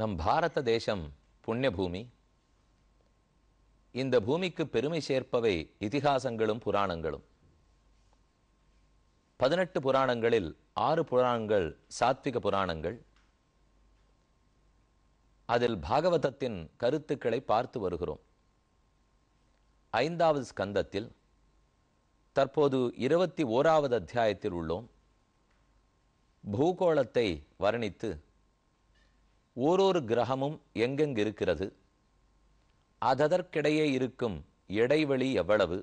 நம் பாரத தேசம் புண்ணியபூமி இந்த பூமிக்கு பெருமை சேர்ப்பவை இதிகாசங்களும் புராணங்களும் பதினெட்டு புராணங்களில் ஆறு புராணங்கள் சாத்விக புராணங்கள் அதில் பாகவதத்தின் கருத்துக்களை பார்த்து வருகிறோம் ஐந்தாவது ஸ்கந்தத்தில் தற்போது இருபத்தி ஓராவது அத்தியாயத்தில் உள்ளோம் பூகோளத்தை வர்ணித்து ஓரொரு கிரகமும் எங்கெங்கு இருக்கிறது அததற்கிடையே இருக்கும் இடைவெளி எவ்வளவு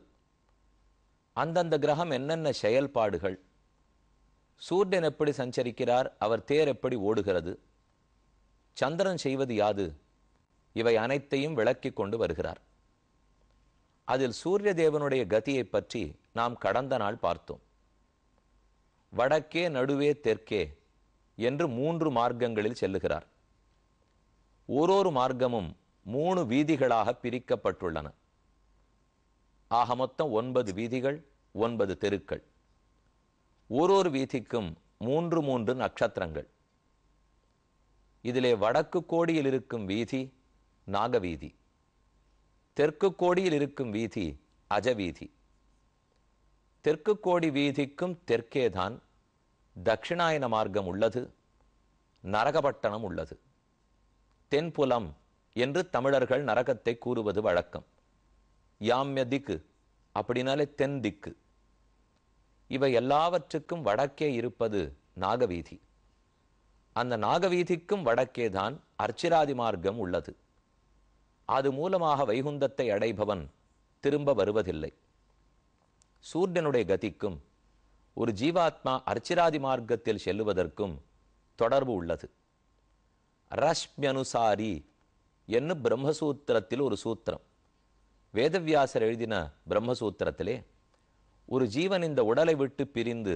அந்தந்த கிரகம் என்னென்ன செயல்பாடுகள் சூரியன் எப்படி சஞ்சரிக்கிறார் அவர் தேர் எப்படி ஓடுகிறது சந்திரன் செய்வது யாது இவை அனைத்தையும் விளக்கி கொண்டு வருகிறார் அதில் சூரிய தேவனுடைய கதியை பற்றி நாம் கடந்த நாள் பார்த்தோம் வடக்கே நடுவே தெற்கே என்று மூன்று மார்க்கங்களில் செல்லுகிறார் ஓரொரு மார்க்கமும் மூணு வீதிகளாக பிரிக்கப்பட்டுள்ளன ஆக மொத்தம் ஒன்பது வீதிகள் ஒன்பது தெருக்கள் ஒரு வீதிக்கும் மூன்று மூன்று நட்சத்திரங்கள் இதிலே வடக்கு கோடியில் இருக்கும் வீதி நாகவீதி தெற்கு கோடியில் இருக்கும் வீதி அஜவீதி தெற்கு கோடி வீதிக்கும் தெற்கேதான் தட்சிணாயன மார்க்கம் உள்ளது நரகபட்டணம் உள்ளது தென்புலம் என்று தமிழர்கள் நரகத்தை கூறுவது வழக்கம் யாம்ய திக்கு அப்படின்னாலே தென் திக்கு இவை எல்லாவற்றுக்கும் வடக்கே இருப்பது நாகவீதி அந்த நாகவீதிக்கும் வடக்கே தான் அர்ச்சிராதி மார்க்கம் உள்ளது அது மூலமாக வைகுந்தத்தை அடைபவன் திரும்ப வருவதில்லை சூரியனுடைய கதிக்கும் ஒரு ஜீவாத்மா அர்ச்சிராதி மார்க்கத்தில் செல்லுவதற்கும் தொடர்பு உள்ளது ரஷ்மியனுசாரி என்று பிரம்மசூத்திரத்தில் ஒரு சூத்திரம் வேதவியாசர் எழுதின பிரம்மசூத்திரத்திலே ஒரு ஜீவன் இந்த உடலை விட்டு பிரிந்து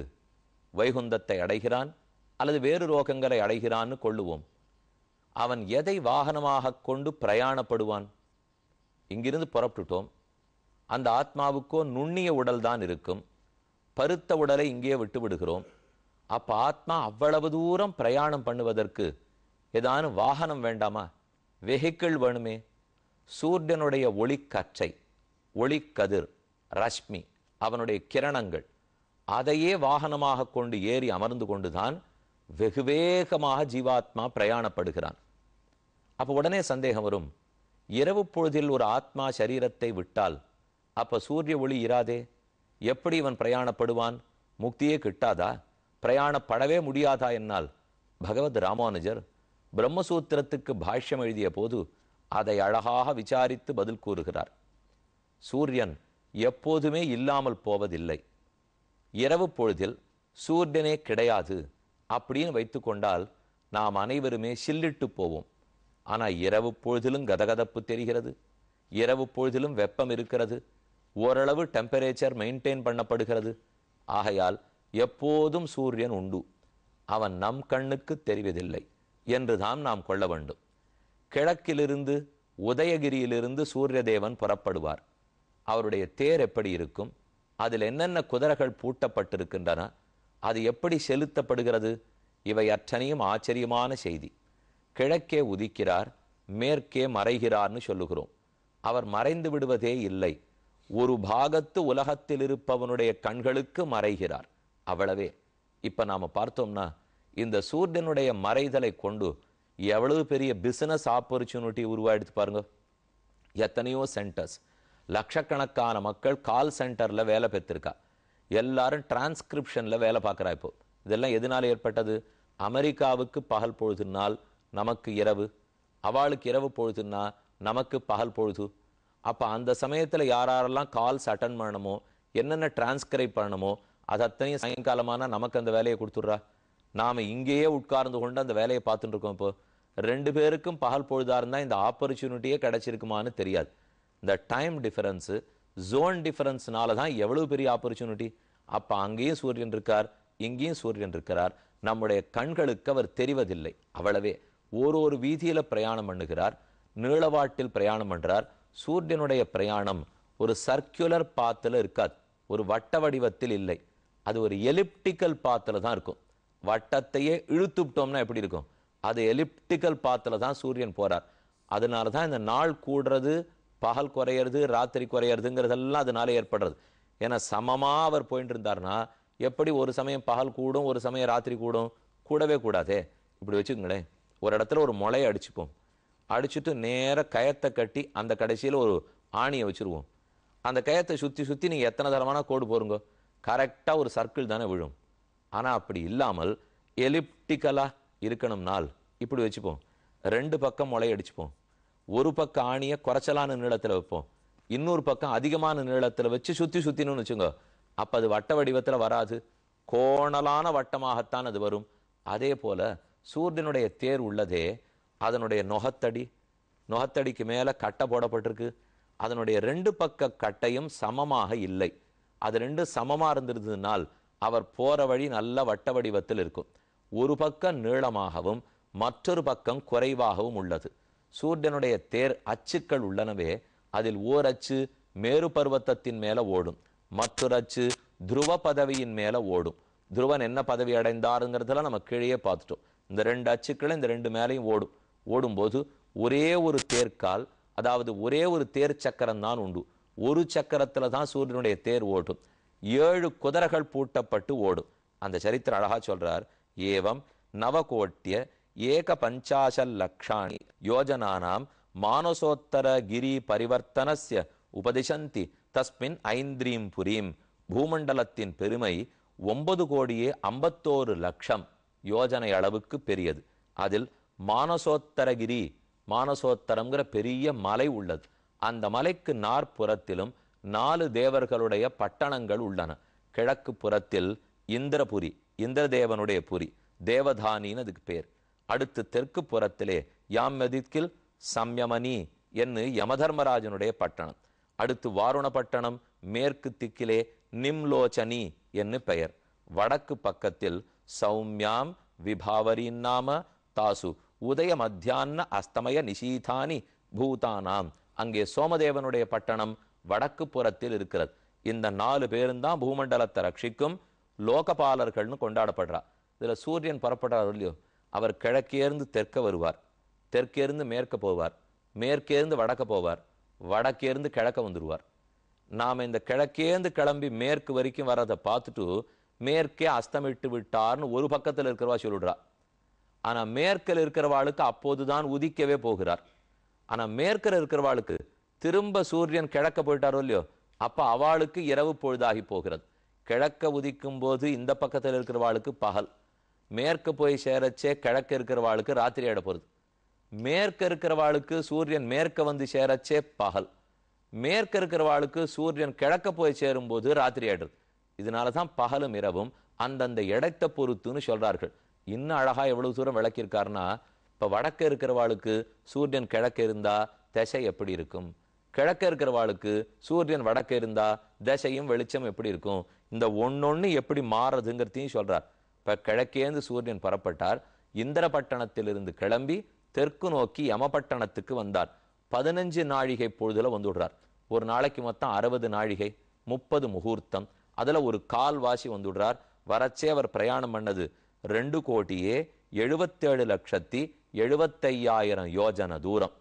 வைகுந்தத்தை அடைகிறான் அல்லது வேறு ரோகங்களை அடைகிறான்னு கொள்ளுவோம் அவன் எதை வாகனமாக கொண்டு பிரயாணப்படுவான் இங்கிருந்து புறப்பட்டுட்டோம் அந்த ஆத்மாவுக்கோ நுண்ணிய உடல் தான் இருக்கும் பருத்த உடலை இங்கே விட்டு விடுகிறோம் அப்போ ஆத்மா அவ்வளவு தூரம் பிரயாணம் பண்ணுவதற்கு ஏதானும் வாகனம் வேண்டாமா வெஹிக்கிள் வேணுமே சூரியனுடைய ஒளிக்கச்சை ஒளிக்கதிர் ரஷ்மி அவனுடைய கிரணங்கள் அதையே வாகனமாக கொண்டு ஏறி அமர்ந்து கொண்டுதான் வெகு வேகமாக ஜீவாத்மா பிரயாணப்படுகிறான் அப்போ உடனே சந்தேகம் வரும் இரவு பொழுதில் ஒரு ஆத்மா சரீரத்தை விட்டால் அப்போ சூரிய ஒளி இராதே எப்படி இவன் பிரயாணப்படுவான் முக்தியே கிட்டாதா பிரயாணப்படவே முடியாதா என்னால் பகவத் ராமானுஜர் பிரம்மசூத்திரத்துக்கு பாஷ்யம் எழுதிய போது அதை அழகாக விசாரித்து பதில் கூறுகிறார் சூரியன் எப்போதுமே இல்லாமல் போவதில்லை இரவு பொழுதில் சூரியனே கிடையாது அப்படின்னு வைத்து கொண்டால் நாம் அனைவருமே சில்லிட்டு போவோம் ஆனால் இரவு பொழுதிலும் கதகதப்பு தெரிகிறது இரவு பொழுதிலும் வெப்பம் இருக்கிறது ஓரளவு டெம்பரேச்சர் மெயின்டைன் பண்ணப்படுகிறது ஆகையால் எப்போதும் சூரியன் உண்டு அவன் நம் கண்ணுக்கு தெரிவதில்லை என்றுதான் நாம் கொள்ள வேண்டும் கிழக்கிலிருந்து உதயகிரியிலிருந்து சூரியதேவன் புறப்படுவார் அவருடைய தேர் எப்படி இருக்கும் அதில் என்னென்ன குதிரைகள் பூட்டப்பட்டிருக்கின்றன அது எப்படி செலுத்தப்படுகிறது இவை அற்றனையும் ஆச்சரியமான செய்தி கிழக்கே உதிக்கிறார் மேற்கே மறைகிறார்னு சொல்லுகிறோம் அவர் மறைந்து விடுவதே இல்லை ஒரு பாகத்து உலகத்தில் இருப்பவனுடைய கண்களுக்கு மறைகிறார் அவ்வளவே இப்போ நாம் பார்த்தோம்னா இந்த சூரியனுடைய மறைதலை கொண்டு எவ்வளவு பெரிய பிசினஸ் ஆப்பர்ச்சுனிட்டி உருவாயிடுத்து பாருங்க எத்தனையோ சென்டர்ஸ் லட்சக்கணக்கான மக்கள் கால் சென்டரில் வேலை பெற்றிருக்கா எல்லாரும் டிரான்ஸ்கிரிப்ஷனில் வேலை பார்க்குறா இப்போ இதெல்லாம் எதனால் ஏற்பட்டது அமெரிக்காவுக்கு பகல் பொழுதுனால் நமக்கு இரவு அவளுக்கு இரவு பொழுதுன்னா நமக்கு பகல் பொழுது அப்போ அந்த சமயத்தில் யாரெல்லாம் கால்ஸ் அட்டன் பண்ணணுமோ என்னென்ன டிரான்ஸ்கிரைப் பண்ணணுமோ அது அத்தனையும் சாயங்காலமான நமக்கு அந்த வேலையை கொடுத்துட்றா நாம் இங்கேயே உட்கார்ந்து கொண்டு அந்த வேலையை பார்த்துட்டு இருக்கோம் இப்போ ரெண்டு பேருக்கும் பகல் பொழுதாக இருந்தால் இந்த ஆப்பர்ச்சுனிட்டியே கிடைச்சிருக்குமான்னு தெரியாது இந்த டைம் டிஃபரன்ஸு ஜோன் டிஃபரன்ஸ்னால தான் எவ்வளோ பெரிய ஆப்பர்ச்சுனிட்டி அப்போ அங்கேயும் சூரியன் இருக்கார் இங்கேயும் சூரியன் இருக்கிறார் நம்முடைய கண்களுக்கு அவர் தெரிவதில்லை அவ்வளவே ஒரு ஒரு வீதியில் பிரயாணம் பண்ணுகிறார் நீளவாட்டில் பிரயாணம் பண்ணுறார் சூரியனுடைய பிரயாணம் ஒரு சர்க்குலர் பாத்தில் இருக்காது ஒரு வட்ட வடிவத்தில் இல்லை அது ஒரு எலிப்டிக்கல் பாத்தில் தான் இருக்கும் வட்டத்தையே இழுத்துவிட்டோம்னா எப்படி இருக்கும் அது எலிப்டிக்கல் பாத்தில் தான் சூரியன் போகிறார் அதனால தான் இந்த நாள் கூடுறது பகல் குறையிறது ராத்திரி குறையிறதுங்கிறதெல்லாம் அதனால ஏற்படுறது ஏன்னா சமமாக அவர் போயிட்டு இருந்தார்னா எப்படி ஒரு சமயம் பகல் கூடும் ஒரு சமயம் ராத்திரி கூடும் கூடவே கூடாதே இப்படி வச்சுக்கோங்களேன் ஒரு இடத்துல ஒரு முளையை அடிச்சுப்போம் அடிச்சுட்டு நேராக கயத்தை கட்டி அந்த கடைசியில் ஒரு ஆணியை வச்சுருவோம் அந்த கயத்தை சுற்றி சுற்றி நீங்கள் எத்தனை தரமான கோடு போருங்கோ கரெக்டாக ஒரு சர்க்கிள் தானே விழும் ஆனால் அப்படி இல்லாமல் எலிப்டிக்கலாக நாள் இப்படி வச்சுப்போம் ரெண்டு பக்கம் முளையடிச்சுப்போம் ஒரு பக்கம் ஆணியை குறைச்சலான நீளத்தில் வைப்போம் இன்னொரு பக்கம் அதிகமான நீளத்தில் வச்சு சுற்றி சுற்றினு வச்சுங்க அப்போ அது வட்ட வடிவத்தில் வராது கோணலான வட்டமாகத்தான் அது வரும் அதே போல் சூரியனுடைய தேர் உள்ளதே அதனுடைய நொகத்தடி நொகத்தடிக்கு மேலே கட்டை போடப்பட்டிருக்கு அதனுடைய ரெண்டு பக்க கட்டையும் சமமாக இல்லை அது ரெண்டு சமமாக இருந்திருந்ததுனால் அவர் போற வழி நல்ல வட்ட வடிவத்தில் இருக்கும் ஒரு பக்கம் நீளமாகவும் மற்றொரு பக்கம் குறைவாகவும் உள்ளது சூரியனுடைய தேர் அச்சுக்கள் உள்ளனவே அதில் ஓர் அச்சு மேரு பருவத்தின் மேல ஓடும் மற்றொரு அச்சு துருவ பதவியின் மேல ஓடும் துருவன் என்ன பதவி அடைந்தாருங்கிறதுல நம்ம கீழே பார்த்துட்டோம் இந்த ரெண்டு அச்சுக்களை இந்த ரெண்டு மேலையும் ஓடும் ஓடும்போது ஒரே ஒரு தேர்க்கால் அதாவது ஒரே ஒரு தேர் சக்கரம் தான் உண்டு ஒரு சக்கரத்தில் தான் சூரியனுடைய தேர் ஓட்டும் ஏழு குதிரைகள் பூட்டப்பட்டு ஓடும் அந்த சரித்திரம் அழகா சொல்றார் ஏவம் நவகோட்டிய ஏக பஞ்சாச லக்ஷாணி யோஜனானாம் மானசோத்தர கிரி பரிவர்த்தனஸ்ய உபதிசந்தி தஸ்மின் ஐந்திரீம் புரீம் பூமண்டலத்தின் பெருமை ஒன்பது கோடியே ஐம்பத்தோரு லட்சம் யோஜனை அளவுக்கு பெரியது அதில் மானசோத்தரகிரி மானசோத்தரங்கிற பெரிய மலை உள்ளது அந்த மலைக்கு நாற்புறத்திலும் நாலு தேவர்களுடைய பட்டணங்கள் உள்ளன கிழக்கு புறத்தில் இந்திரபுரி தேவனுடைய புரி தேவதானின்னு அதுக்கு பேர் அடுத்து தெற்கு புறத்திலே யாம் எதிர்க்கில் சம்யமணி என்று யமதர்மராஜனுடைய பட்டணம் அடுத்து வாருண பட்டணம் மேற்கு திக்கிலே நிம்லோச்சனி என்று பெயர் வடக்கு பக்கத்தில் சௌமியாம் விபாவரின் நாம தாசு உதய மத்தியான அஸ்தமய நிஷீதானி பூதானாம் அங்கே சோமதேவனுடைய பட்டணம் வடக்கு புறத்தில் இருக்கிறது இந்த நாலு பேரும் தான் பூமண்டலத்தை ரட்சிக்கும் லோகபாலர்கள்னு கொண்டாடப்படுறா இதில் சூரியன் புறப்படுறார் இல்லையோ அவர் கிழக்கேருந்து தெற்க வருவார் தெற்கேருந்து மேற்க போவார் மேற்கேருந்து வடக்க போவார் வடக்கேருந்து கிழக்க வந்துடுவார் நாம் இந்த கிழக்கேந்து கிளம்பி மேற்கு வரைக்கும் வர்றதை பார்த்துட்டு மேற்கே அஸ்தமிட்டு விட்டார்னு ஒரு பக்கத்தில் இருக்கிறவா சொல்லுடுறா ஆனால் மேற்கில் இருக்கிறவாளுக்கு அப்போதுதான் உதிக்கவே போகிறார் ஆனால் மேற்கில் இருக்கிறவாளுக்கு திரும்ப சூரியன் கிழக்க போயிட்டாரோ இல்லையோ அப்போ அவளுக்கு இரவு பொழுதாகி போகிறது கிழக்க உதிக்கும் போது இந்த பக்கத்தில் இருக்கிறவாளுக்கு பகல் மேற்கு போய் சேரச்சே கிழக்கு இருக்கிறவாளுக்கு ராத்திரி ஆட போகிறது மேற்க இருக்கிறவாளுக்கு சூரியன் மேற்க வந்து சேரச்சே பகல் மேற்க இருக்கிறவாளுக்கு சூரியன் கிழக்க போய் சேரும்போது ராத்திரி ஆடுறது இதனால தான் பகலும் இரவும் அந்தந்த இடத்தை பொறுத்துன்னு சொல்கிறார்கள் இன்னும் அழகாக எவ்வளோ தூரம் விளக்கியிருக்காருன்னா இப்போ வடக்கு இருக்கிறவாளுக்கு சூரியன் கிழக்கு இருந்தால் திசை எப்படி இருக்கும் கிழக்க இருக்கிறவாளுக்கு சூரியன் வடக்க இருந்தா தசையும் வெளிச்சம் எப்படி இருக்கும் இந்த ஒன்னொன்னு எப்படி மாறுறதுங்கிறதையும் சொல்றார் இப்ப கிழக்கேந்து சூரியன் புறப்பட்டார் இந்திரபட்டணத்திலிருந்து கிளம்பி தெற்கு நோக்கி யமபட்டணத்துக்கு வந்தார் பதினஞ்சு நாழிகை பொழுதுல வந்து விடுறார் ஒரு நாளைக்கு மொத்தம் அறுபது நாழிகை முப்பது முகூர்த்தம் அதுல ஒரு கால் வாசி வந்துடுறார் வரச்சே அவர் பிரயாணம் பண்ணது ரெண்டு கோடியே எழுபத்தேழு லட்சத்தி எழுபத்தையாயிரம் யோஜன தூரம்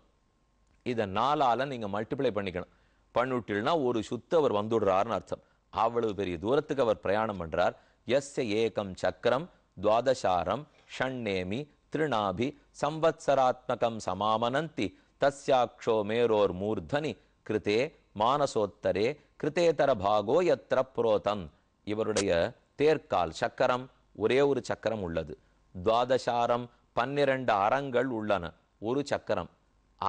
இதை நாலால் நீங்கள் மல்டிப்ளை பண்ணிக்கணும் பண்ணுட்டில்னா ஒரு சுத்த அவர் வந்துடுறாருன்னு அர்த்தம் அவ்வளவு பெரிய தூரத்துக்கு அவர் பிரயாணம் பண்ணுறார் எஸ் ஏகம் சக்கரம் துவாதசாரம் ஷண்ணேமி திருநாபி சம்வத்சராத்மகம் சமாமனந்தி தஸ்யாக்ஷோ மேரோர் மூர்தனி கிருதே மானசோத்தரே தர பாகோ எத்திர புரோதம் இவருடைய தேர்க்கால் சக்கரம் ஒரே ஒரு சக்கரம் உள்ளது துவாதசாரம் பன்னிரண்டு அறங்கள் உள்ளன ஒரு சக்கரம்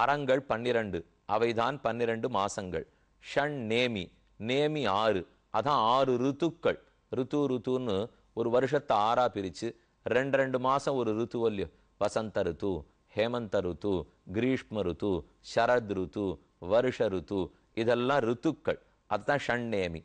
அறங்கள் பன்னிரண்டு அவைதான் பன்னிரண்டு மாசங்கள் ஷண் நேமி நேமி ஆறு அதான் ஆறு ரித்துக்கள் ரித்து ரித்துன்னு ஒரு வருஷத்தை ஆறாக பிரித்து ரெண்டு ரெண்டு மாதம் ஒரு ரித்து இல்லையோ வசந்த ருத்து ஹேமந்த ருத்து கிரீஷ்ம ருத்து சரத் ருத்து வருஷ ருத்து இதெல்லாம் ரித்துக்கள் அதுதான் ஷண் நேமி